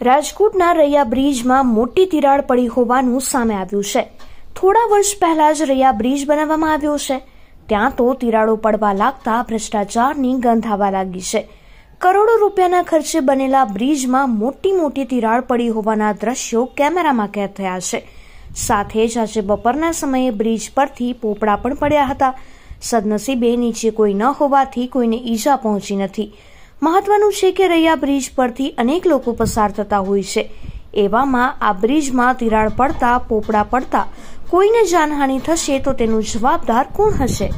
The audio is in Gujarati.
રાજકોટના રૈયા બ્રિજમાં મોટી તિરાડ પડી હોવાનું સામે આવ્યું છે થોડા વર્ષ પહેલા જ રૈયા બ્રિજ બનાવવામાં આવ્યો છે ત્યાં તો તિરાડો પડવા લાગતા ભ્રષ્ટાચારની ગંધ આવવા લાગી છે કરોડો રૂપિયાના ખર્ચે બનેલા બ્રિજમાં મોટી મોટી તિરાડ પડી હોવાના દ્રશ્યો કેમેરામાં કેદ થયા છે સાથે જ આજે બપોરના સમયે બ્રિજ પરથી પોપડા પણ પડ્યા હતા સદનસીબે નીચે કોઈ ન હોવાથી કોઈને ઈજા પહોંચી નથી મહત્વનું છે કે રૈયા બ્રિજ પરથી અનેક લોકો પસાર થતા હોય છે એવામાં આ બ્રિજમાં તિરાડ પડતા પોપડા પડતા કોઈને જાનહાનિ થશે તો તેનું જવાબદાર કોણ હશે